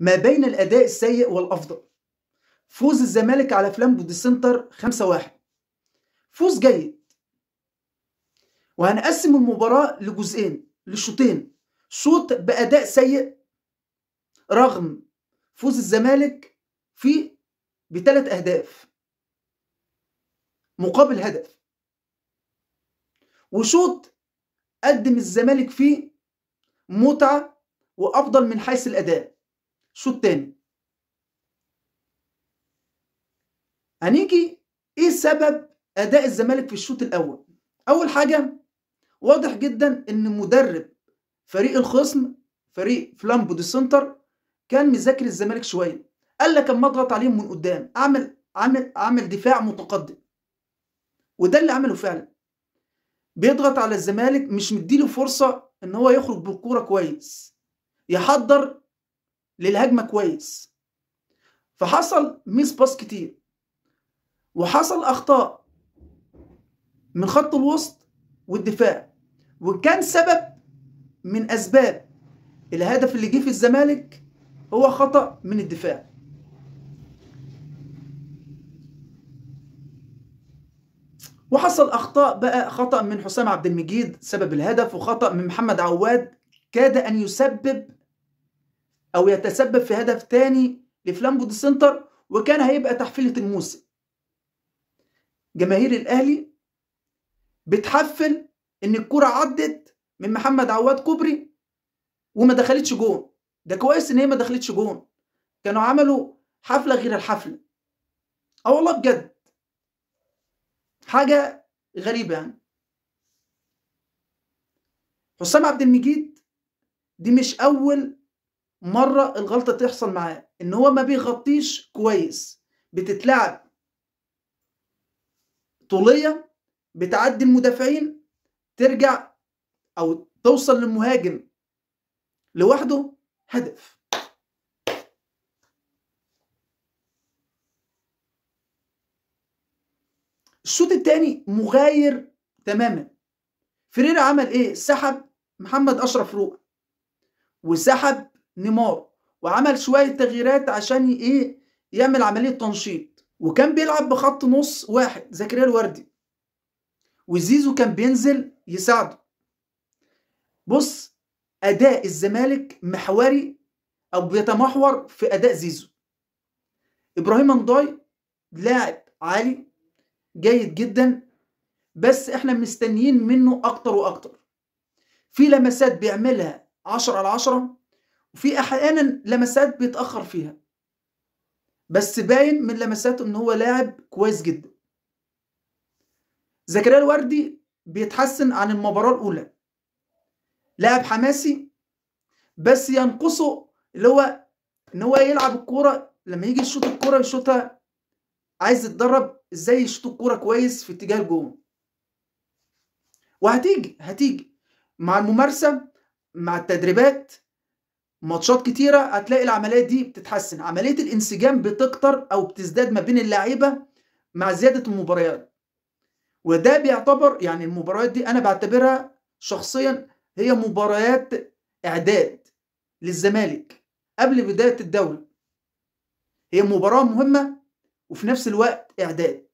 ما بين الأداء السيء والأفضل فوز الزمالك على فلان بودي سنتر 5-1 فوز جيد وهنقسم المباراة لجزئين لشوطين شوط بأداء سيء رغم فوز الزمالك في بثلاث أهداف مقابل هدف وشوط قدم الزمالك فيه متعة وأفضل من حيث الأداء شو التاني هنيجي ايه سبب اداء الزمالك في الشوط الاول اول حاجه واضح جدا ان مدرب فريق الخصم فريق فلامبو دي سنتر كان مذاكر الزمالك شويه قال لك اما اضغط عليهم من قدام اعمل اعمل اعمل دفاع متقدم وده اللي عمله فعلا بيضغط على الزمالك مش مديله فرصه ان هو يخرج بالكوره كويس يحضر للهجمه كويس فحصل ميس باس كتير وحصل اخطاء من خط الوسط والدفاع وكان سبب من اسباب الهدف اللي جه في الزمالك هو خطا من الدفاع وحصل اخطاء بقى خطا من حسام عبد المجيد سبب الهدف وخطا من محمد عواد كاد ان يسبب او يتسبب في هدف تاني لفلامبو دي سنتر وكان هيبقى تحفيله الموسم جماهير الاهلي بتحفل ان الكرة عدت من محمد عواد كوبري وما دخلتش جون ده كويس ان هي ما دخلتش جون كانوا عملوا حفله غير الحفله اه والله بجد حاجه غريبه يعني حسام عبد المجيد دي مش اول مرة الغلطة تحصل معاه ان هو ما بيغطيش كويس بتتلعب طولية بتعدي المدافعين ترجع او توصل للمهاجم لوحده هدف الشوط الثاني مغاير تماما فريرا عمل ايه سحب محمد اشرف روح وسحب نيمار وعمل شويه تغييرات عشان ايه يعمل عمليه تنشيط وكان بيلعب بخط نص واحد زكريا الوردي وزيزو كان بينزل يساعده بص اداء الزمالك محوري او بيتمحور في اداء زيزو ابراهيم انضاي لاعب عالي جيد جدا بس احنا مستنيين منه اكتر واكتر في لمسات بيعملها 10 على 10 وفي احيانا لمسات بيتاخر فيها بس باين من لمساته ان هو لاعب كويس جدا زكريا الوردي بيتحسن عن المباراه الاولى لاعب حماسي بس ينقصه اللي هو ان هو يلعب الكوره لما يجي يشوط الكوره يشوطها عايز يتدرب ازاي يشوط الكوره كويس في اتجاه الجون وهتيجي هتيجي مع الممارسه مع التدريبات ماتشات كتيره هتلاقي العملية دي بتتحسن عمليه الانسجام بتكتر او بتزداد ما بين اللعيبه مع زياده المباريات وده بيعتبر يعني المباريات دي انا بعتبرها شخصيا هي مباريات اعداد للزمالك قبل بدايه الدوري هي مباراه مهمه وفي نفس الوقت اعداد